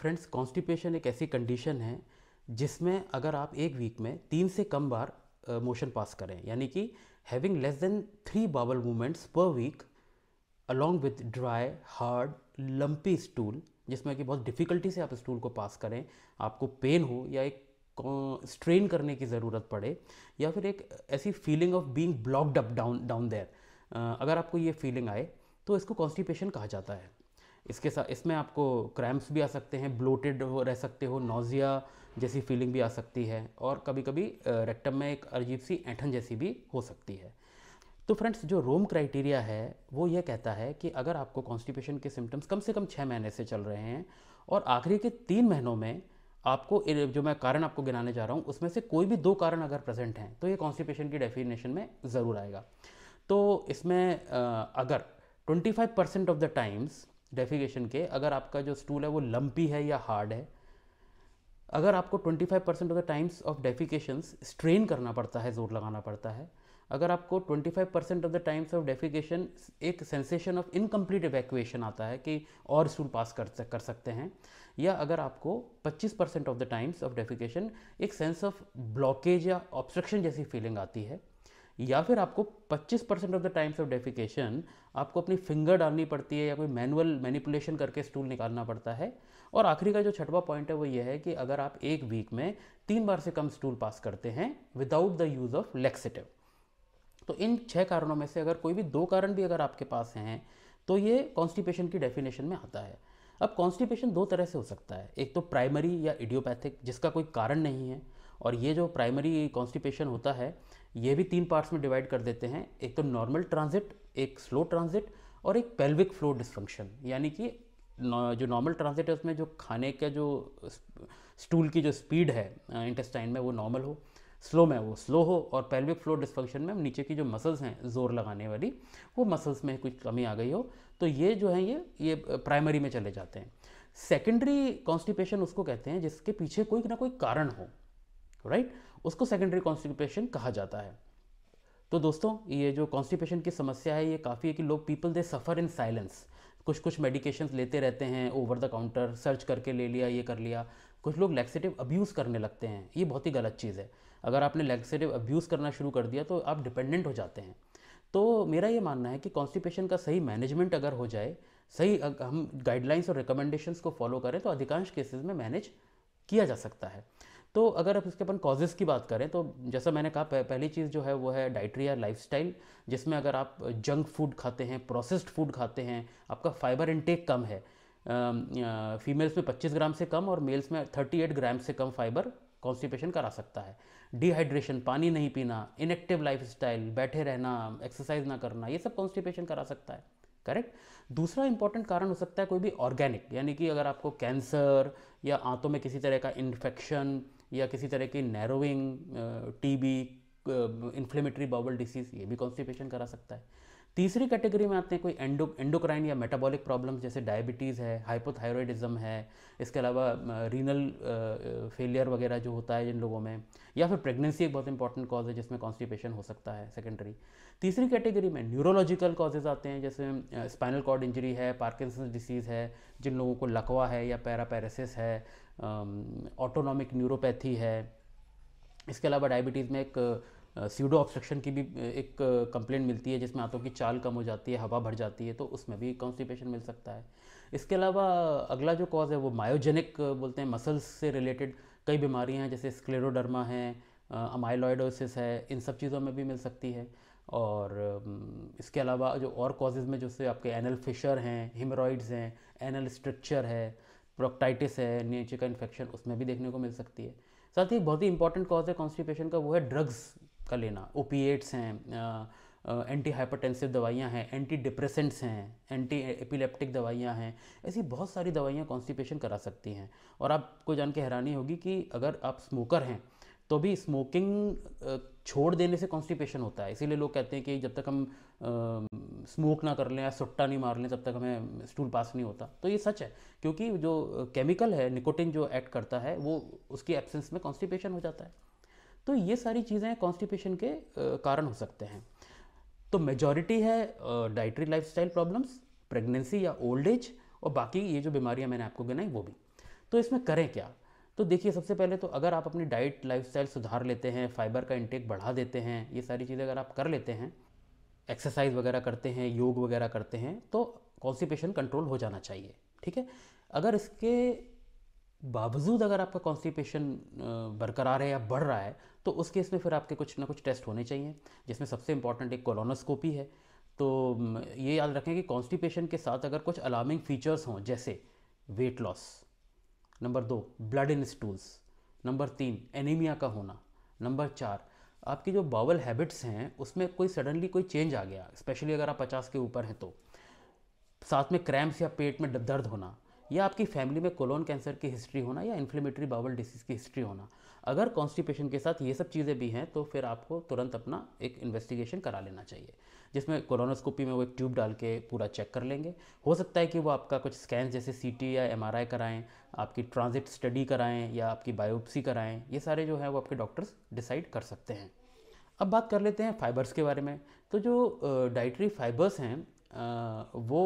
friends constipation एक ऐसी condition है जिसमें अगर आप एक वीक में तीन से कम बार मोशन पास करें यानी कि having less than three bowel movements per week along with dry hard lumpy stool जिसमें कि बहुत डिफ़िकल्टी से आप स्टूल को पास करें आपको पेन हो या एक स्ट्रेन करने की ज़रूरत पड़े या फिर एक ऐसी feeling of being blocked up down down there अगर आपको ये फीलिंग आए तो इसको कॉन्स्टिपेशन कहा जाता है इसके साथ इसमें आपको क्रैम्प्स भी आ सकते हैं ब्लोटेड हो रह सकते हो नोज़िया जैसी फीलिंग भी आ सकती है और कभी कभी रेक्टम में एक अजीब सी ऐठन जैसी भी हो सकती है तो फ्रेंड्स जो रोम क्राइटेरिया है वो ये कहता है कि अगर आपको कॉन्स्टिपेशन के सिम्टम्स कम से कम छः महीने से चल रहे हैं और आखिरी के तीन महीनों में आपको जो मैं कारण आपको गिनाने जा रहा हूँ उसमें से कोई भी दो कारण अगर प्रेजेंट हैं तो ये कॉन्स्टिपेशन की डेफिनेशन में ज़रूर आएगा तो इसमें अगर 25% ऑफ द टाइम्स डेफिकेशन के अगर आपका जो स्टूल है वो लंपी है या हार्ड है अगर आपको 25 percent of the times of defecation strain करना पड़ता है जोर लगाना पड़ता है अगर आपको 25 percent of the times of defecation एक सेंसेशन ऑफ इनकम्प्लीट इवैक्यूएशन आता है कि और स्टूल पास कर कर सकते हैं या अगर आपको 25 percent of the times of defecation एक सेंस ऑफ ब्लॉकेज या ऑब्स्ट्रक्शन जैसी फीलिंग आती है या फिर आपको 25 percent of the times of defecation आपको अपनी फिंगर डालनी पड़ती है या कोई मैनुअल मैनिपुलेशन करके स्टूल निकालना पड़ता है और आखिरी का जो छठवा पॉइंट है वो ये है कि अगर आप एक वीक में तीन बार से कम स्टूल पास करते हैं without the use of laxative तो इन छः कारणों में से अगर कोई भी दो कारण भी अगर आपके पास हैं तो ये कॉन्स्टिपेशन की डेफिनेशन में आता है अब कॉन्स्टिपेशन दो तरह से हो सकता है एक तो प्राइमरी या इडियोपैथिक जिसका कोई कारण नहीं है और ये जो प्राइमरी कॉन्स्टिपेशन होता है ये भी तीन पार्ट्स में डिवाइड कर देते हैं एक तो नॉर्मल ट्रांजिट एक स्लो ट्रांजिट और एक पेल्विक फ्लो डिस्फंक्शन यानी कि जो नॉर्मल ट्रांजिट है उसमें जो खाने का जो स्टूल की जो स्पीड है इंटेस्टाइन में वो नॉर्मल हो स्लो में वो स्लो हो और पेल्विक फ्लो डिस्फंक्शन में नीचे की जो मसल्स हैं जोर लगाने वाली वो मसल्स में कुछ कमी आ गई हो तो ये जो है ये ये प्राइमरी में चले जाते हैं सेकेंडरी कॉन्स्टिपेशन उसको कहते हैं जिसके पीछे कोई ना कोई कारण हो राइट उसको सेकेंडरी कॉन्स्टिपेशन कहा जाता है तो दोस्तों ये जो कॉन्स्टिपेशन की समस्या है ये काफ़ी है कि लोग people they suffer in silence कुछ कुछ मेडिकेशंस लेते रहते हैं ओवर द काउंटर सर्च करके ले लिया ये कर लिया कुछ लोग लैक्सेटिव अब्यूज़ करने लगते हैं ये बहुत ही गलत चीज़ है अगर आपने लैक्सेटिव अब्यूज़ करना शुरू कर दिया तो आप डिपेंडेंट हो जाते हैं तो मेरा ये मानना है कि कॉन्स्टिपेशन का सही मैनेजमेंट अगर हो जाए सही हम गाइडलाइंस और रिकमेंडेशंस को फॉलो करें तो अधिकांश केसेस में मैनेज किया जा सकता है तो अगर अब इसके अपन कॉजेज़ की बात करें तो जैसा मैंने कहा पहली चीज़ जो है वो है डाइट्री या लाइफस्टाइल जिसमें अगर आप जंक फूड खाते हैं प्रोसेस्ड फूड खाते हैं आपका फाइबर इनटेक कम है फीमेल्स में 25 ग्राम से कम और मेल्स में 38 ग्राम से कम फाइबर कॉन्स्टिपेशन करा सकता है डिहाइड्रेशन पानी नहीं पीना इनएक्टिव स्टाइल बैठे रहना एक्सरसाइज ना करना ये सब कॉन्स्टिपेशन करा सकता है करेक्ट दूसरा इंपॉर्टेंट कारण हो सकता है कोई भी ऑर्गेनिक यानी कि अगर आपको कैंसर या आंतों में किसी तरह का इन्फेक्शन या किसी तरह की narrowing TB inflammatory bowel disease ये भी कॉन्स्टिपेशन करा सकता है तीसरी कैटेगरी में आते हैं कोई एंडो एंडोक्राइन या मेटाबॉलिक प्रॉब्लम्स जैसे डायबिटीज़ है हाइपोथायरॉयडिज्म है इसके अलावा रीनल फेलियर वगैरह जो होता है जिन लोगों में या फिर प्रेगनेंसी एक बहुत इंपॉर्टेंट कॉज है जिसमें कॉन्स्टिपेशन हो सकता है सेकेंडरी तीसरी कैटेगरी में न्यूरोलॉजिकल कॉजेज आते हैं जैसे स्पाइनल कॉर्ड इंजरी है पार्किंसन डिसीज़ है जिन लोगों को लकवा है या पैरापैरिस है ऑटोनॉमिक न्यूरोपैथी है इसके अलावा डायबिटीज़ में एक सीडो ऑब्स्ट्रक्शन की भी एक कंप्लेंट मिलती है जिसमें आंतों की चाल कम हो जाती है हवा भर जाती है तो उसमें भी कॉन्स्टिपेशन मिल सकता है इसके अलावा अगला जो कॉज है वो मायोजेनिक बोलते हैं मसल्स से रिलेटेड कई बीमारियां हैं जैसे स्क्लेरोडर्मा है अमाइलॉयडोसिस है इन सब चीज़ों में भी मिल सकती है और इसके अलावा जो और कॉजेज़ में जैसे आपके एनल फिशर हैं हिमरॉइड्स हैं एनल स्ट्रक्चर है प्रोक्टाइटिस है नीचे का इन्फेक्शन उसमें भी देखने को मिल सकती है साथ ही बहुत ही इंपॉर्टेंट कॉज है कॉन्स्टिपेशन का वो है ड्रग्स का लेना ओपीएट्स हैं एंटी हाइपरटेंसिव दवाइयाँ हैं एंटी डिप्रेसेंट्स हैं एंटी एपिलेप्टिक दवाइयाँ हैं ऐसी बहुत सारी दवाइयाँ कॉन्स्टिपेशन करा सकती हैं और आपको जान के हैरानी होगी कि अगर आप स्मोकर हैं तो भी स्मोकिंग छोड़ देने से कॉन्स्टिपेशन होता है इसीलिए लोग कहते हैं कि जब तक हम स्मोक ना कर लें या सुट्टा नहीं मार लें तब तक हमें स्टूल पास नहीं होता तो ये सच है क्योंकि जो केमिकल है निकोटिन जो एक्ट करता है वो उसकी एब्सेंस में कॉन्स्टिपेशन हो जाता है तो ये सारी चीज़ें कॉन्स्टिपेशन के कारण हो सकते हैं तो मेजॉरिटी है डाइटरी लाइफ प्रॉब्लम्स प्रेगनेंसी या ओल्ड एज और बाकी ये जो बीमारियाँ मैंने आपको गिनाई वो भी तो इसमें करें क्या तो देखिए सबसे पहले तो अगर आप अपनी डाइट लाइफस्टाइल सुधार लेते हैं फाइबर का इंटेक बढ़ा देते हैं ये सारी चीज़ें अगर आप कर लेते हैं एक्सरसाइज वगैरह करते हैं योग वगैरह करते हैं तो कॉन्स्टिपेशन कंट्रोल हो जाना चाहिए ठीक है अगर इसके बावजूद अगर आपका कॉन्स्टिपेशन बरकरार है या बढ़ रहा है तो उस केस में फिर आपके कुछ ना कुछ टेस्ट होने चाहिए जिसमें सबसे इंपॉर्टेंट एक कोलोनोस्कोपी है तो ये याद रखें कि कॉन्स्टिपेशन के साथ अगर कुछ अलार्मिंग फीचर्स हों जैसे वेट लॉस नंबर दो ब्लड इन स्टूल्स नंबर तीन एनीमिया का होना नंबर चार आपकी जो बावल हैबिट्स हैं उसमें कोई सडनली कोई चेंज आ गया स्पेशली अगर आप पचास के ऊपर हैं तो साथ में क्रैम्प्स या पेट में दर्द होना या आपकी फैमिली में कोलोन कैंसर की हिस्ट्री होना या इन्फ्लेमेटरी बावल डिसीज़ की हिस्ट्री होना अगर कॉन्स्टिपेशन के साथ ये सब चीज़ें भी हैं तो फिर आपको तुरंत अपना एक इन्वेस्टिगेशन करा लेना चाहिए जिसमें कोलोनोस्कोपी में वो एक ट्यूब डाल के पूरा चेक कर लेंगे हो सकता है कि वो आपका कुछ स्कैन जैसे सी या एम कराएं आपकी ट्रांजिट स्टडी कराएं या आपकी बायोप्सी कराएं ये सारे जो हैं वो आपके डॉक्टर्स डिसाइड कर सकते हैं अब बात कर लेते हैं फाइबर्स के बारे में तो जो डाइटरी फाइबर्स हैं वो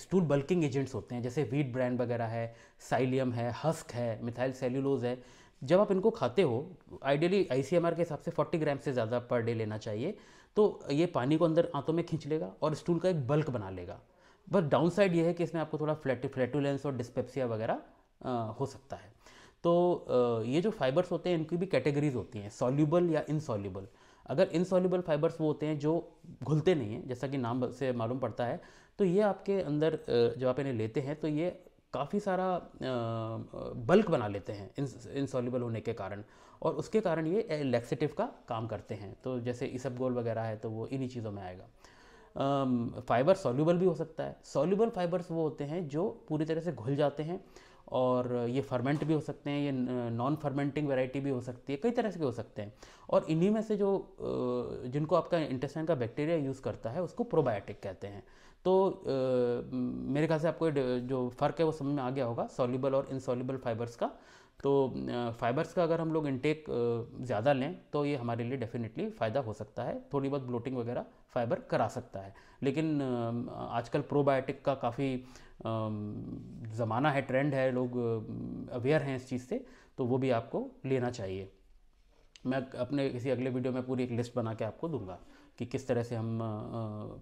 स्टूल बल्किंग एजेंट्स होते हैं जैसे वीट ब्रांड वगैरह है साइलियम है हस्क है मिथाइल सेल्यूलोज है जब आप इनको खाते हो आइडियली आई के हिसाब से 40 ग्राम से ज़्यादा पर डे लेना चाहिए तो ये पानी को अंदर आंतों में खींच लेगा और स्टूल का एक बल्क बना लेगा बस डाउन साइड ये है कि इसमें आपको थोड़ा फ्लैट फ्लैटुलेंस और डिस्पेप्सिया वगैरह हो सकता है तो ये जो फाइबर्स होते हैं इनकी भी कैटेगरीज होती हैं सॉल्यूबल या इनसॉल्यूबल अगर इनसॉल्यूबल फाइबर्स वो होते हैं जो घुलते नहीं हैं जैसा कि नाम से मालूम पड़ता है तो ये आपके अंदर जब आप इन्हें लेते हैं तो ये काफ़ी सारा बल्क बना लेते हैं इंसॉल्यूबल होने के कारण और उसके कारण ये लैक्सेटिव का काम करते हैं तो जैसे इसब गोल वगैरह है तो वो इन्हीं चीज़ों में आएगा फाइबर सॉल्यूबल भी हो सकता है सॉल्यूबल फाइबर्स वो होते हैं जो पूरी तरह से घुल जाते हैं और ये फर्मेंट भी हो सकते हैं ये नॉन फर्मेंटिंग वैरायटी भी हो सकती है कई तरह से भी हो सकते हैं और इन्हीं में से जो जिनको आपका इंटेस्टाइन का बैक्टीरिया यूज़ करता है उसको प्रोबायोटिक कहते हैं तो आ, मेरे ख्याल से आपको जो फ़र्क है वो समझ में आ गया होगा सॉल्यूबल और इनसॉल्यूबल फाइबर्स का तो फाइबर्स का अगर हम लोग इनटेक ज़्यादा लें तो ये हमारे लिए डेफिनेटली फ़ायदा हो सकता है थोड़ी बहुत ब्लोटिंग वगैरह फाइबर करा सकता है लेकिन आजकल प्रोबायोटिक का काफ़ी ज़माना है ट्रेंड है लोग अवेयर हैं इस चीज़ से तो वो भी आपको लेना चाहिए मैं अपने किसी अगले वीडियो में पूरी एक लिस्ट बना के आपको दूंगा कि किस तरह से हम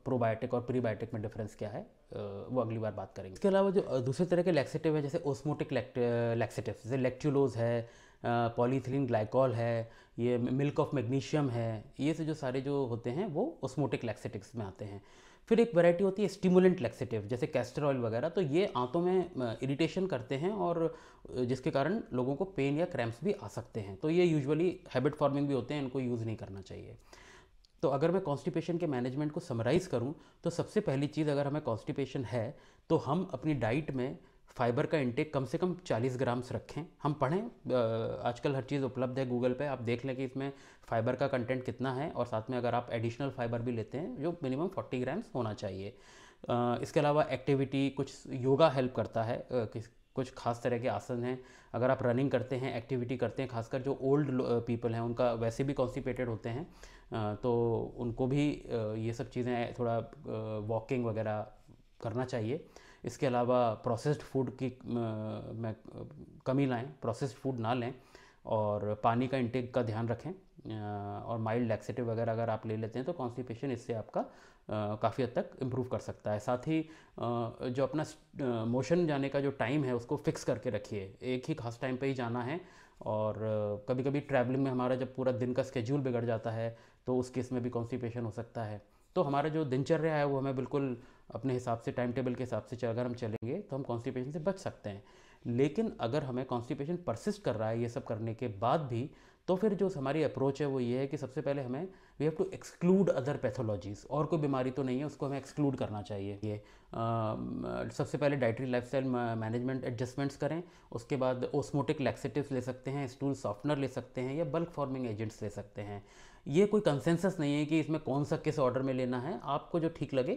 प्रोबायोटिक और प्रीबायोटिक में डिफरेंस क्या है वो अगली बार बात करेंगे इसके अलावा जो दूसरे तरह के लैक्सेटिव है जैसे ओस्मोटिक लैक्सेटिव जैसे लेक्टुलोज़ है पॉलीथिलीन ग्लाइकॉल है ये मिल्क ऑफ मैग्नीशियम है ये से जो सारे जो होते हैं वो ओस्मोटिक लैक्सेटिक्स में आते हैं फिर एक वैरायटी होती है स्टिमुलेंट लैक्सेटिव जैसे कैस्टर ऑयल वगैरह तो ये आंतों में इरिटेशन करते हैं और जिसके कारण लोगों को पेन या क्रैम्प्स भी आ सकते हैं तो ये यूजुअली हैबिट फॉर्मिंग भी होते हैं इनको यूज़ नहीं करना चाहिए तो अगर मैं कॉन्स्टिपेशन के मैनेजमेंट को समराइज़ करूँ तो सबसे पहली चीज़ अगर हमें कॉन्स्टिपेशन है तो हम अपनी डाइट में फाइबर का इंटेक कम से कम 40 ग्राम्स रखें हम पढ़ें आजकल हर चीज़ उपलब्ध है गूगल पे आप देख लें कि इसमें फाइबर का कंटेंट कितना है और साथ में अगर आप एडिशनल फाइबर भी लेते हैं जो मिनिमम 40 ग्राम्स होना चाहिए इसके अलावा एक्टिविटी कुछ योगा हेल्प करता है कुछ खास तरह के आसन हैं अगर आप रनिंग करते हैं एक्टिविटी करते हैं खासकर जो ओल्ड पीपल हैं उनका वैसे भी कॉन्स्टिपेटेड होते हैं तो उनको भी ये सब चीज़ें थोड़ा वॉकिंग वगैरह करना चाहिए इसके अलावा प्रोसेस्ड फूड की कमी लाएं प्रोसेस्ड फूड ना लें और पानी का इंटेक का ध्यान रखें और माइल्ड लैक्सेटिव वगैरह अगर आप ले लेते हैं तो कॉन्स्टिपेशन इससे आपका काफ़ी हद तक इम्प्रूव कर सकता है साथ ही जो अपना मोशन जाने का जो टाइम है उसको फिक्स करके रखिए एक ही खास टाइम पे ही जाना है और कभी कभी ट्रैवलिंग में हमारा जब पूरा दिन का स्केड्यूल बिगड़ जाता है तो उस केस में भी कॉन्स्टिपेशन हो सकता है तो हमारा जो दिनचर्या है वो हमें बिल्कुल अपने हिसाब से टाइम टेबल के हिसाब से अगर हम चलेंगे तो हम कॉन्स्टिपेशन से बच सकते हैं लेकिन अगर हमें कॉन्स्टिपेशन परसिस्ट कर रहा है ये सब करने के बाद भी तो फिर जो हमारी अप्रोच है वो ये है कि सबसे पहले हमें we have to exclude other pathologies और कोई बीमारी तो नहीं है उसको हमें एक्सक्लूड करना चाहिए ये आ, सबसे पहले डाइटरी स्टाइल मैनेजमेंट एडजस्टमेंट्स करें उसके बाद ओस्मोटिक लैक्सेटिव ले सकते हैं स्टूल सॉफ्टनर ले सकते हैं या बल्क फॉर्मिंग एजेंट्स ले सकते हैं ये कोई कंसेंसस नहीं है कि इसमें कौन सा किस ऑर्डर में लेना है आपको जो ठीक लगे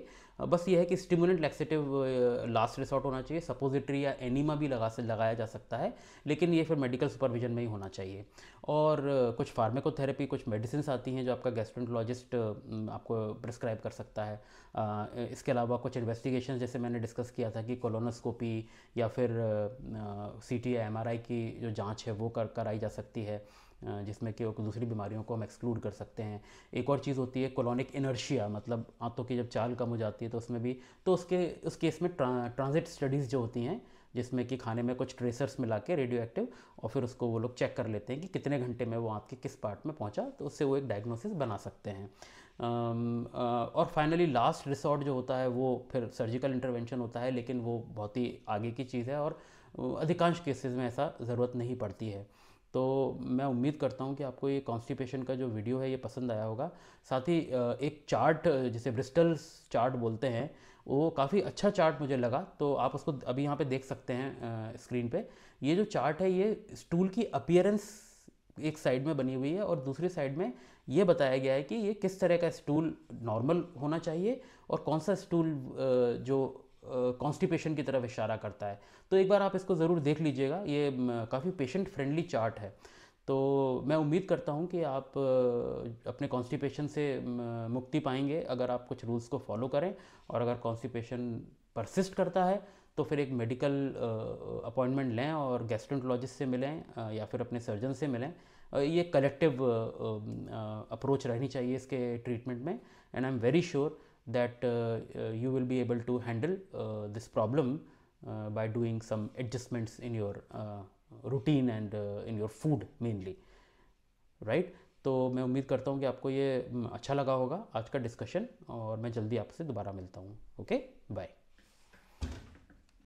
बस ये है कि स्टिमुलेंट लैक्सेटिव लास्ट रिसोर्ट होना चाहिए सपोजिटरी या एनिमा भी लगा से लगाया जा सकता है लेकिन ये फिर मेडिकल सुपरविजन में ही होना चाहिए और कुछ फार्मेकोथेरेपी कुछ मेडिसिन आती हैं जो आपका रेस्टोरेंटोलॉजिस्ट आपको प्रिस्क्राइब कर सकता है इसके अलावा कुछ इन्वेस्टिगेशन जैसे मैंने डिस्कस किया था कि कोलोनोस्कोपी या फिर C T M R I की जो जाँच है वो कर कराई जा सकती है जिसमें कि दूसरी बीमारियों को हम एक्सक्लूड कर सकते हैं एक और चीज़ होती है कोलोनिक इनर्शिया मतलब आंतों की जब चाल कम हो जाती है तो उसमें भी तो उसके उस केस में ट्रांजिट स्टडीज़ जो होती हैं जिसमें कि खाने में कुछ ट्रेसर्स मिला के रेडियो एक्टिव और फिर उसको वो लोग चेक कर लेते हैं कि कितने घंटे में वो आँख के किस पार्ट में पहुँचा तो उससे वो एक डायग्नोसिस बना सकते हैं और फाइनली लास्ट रिसोर्ट जो होता है वो फिर सर्जिकल इंटरवेंशन होता है लेकिन वो बहुत ही आगे की चीज़ है और अधिकांश केसेस में ऐसा ज़रूरत नहीं पड़ती है तो मैं उम्मीद करता हूँ कि आपको ये कॉन्स्टिपेशन का जो वीडियो है ये पसंद आया होगा साथ ही एक चार्ट जिसे ब्रिस्टल चार्ट बोलते हैं वो काफ़ी अच्छा चार्ट मुझे लगा तो आप उसको अभी यहाँ पे देख सकते हैं स्क्रीन पे ये जो चार्ट है ये स्टूल की अपियरेंस एक साइड में बनी हुई है और दूसरी साइड में ये बताया गया है कि ये किस तरह का स्टूल नॉर्मल होना चाहिए और कौन सा स्टूल जो कॉन्स्टिपेशन की तरफ इशारा करता है तो एक बार आप इसको ज़रूर देख लीजिएगा ये काफ़ी पेशेंट फ्रेंडली चार्ट है तो मैं उम्मीद करता हूँ कि आप अपने कॉन्स्टिपेशन से मुक्ति पाएंगे अगर आप कुछ रूल्स को फॉलो करें और अगर कॉन्स्टिपेशन परसिस्ट करता है तो फिर एक मेडिकल अपॉइंटमेंट लें और गैस्ट्रोन्टोलॉजिस्ट से मिलें या फिर अपने सर्जन से मिलें ये कलेक्टिव अप्रोच रहनी चाहिए इसके ट्रीटमेंट में and I am very sure that uh, uh, you will be able to handle uh, this problem uh, by doing some adjustments in your uh, routine and uh, in your food mainly right तो मैं उम्मीद करता हूँ कि आपको ये अच्छा लगा होगा आज का डिस्कशन और मैं जल्दी आपसे दोबारा मिलता हूँ ओके बाय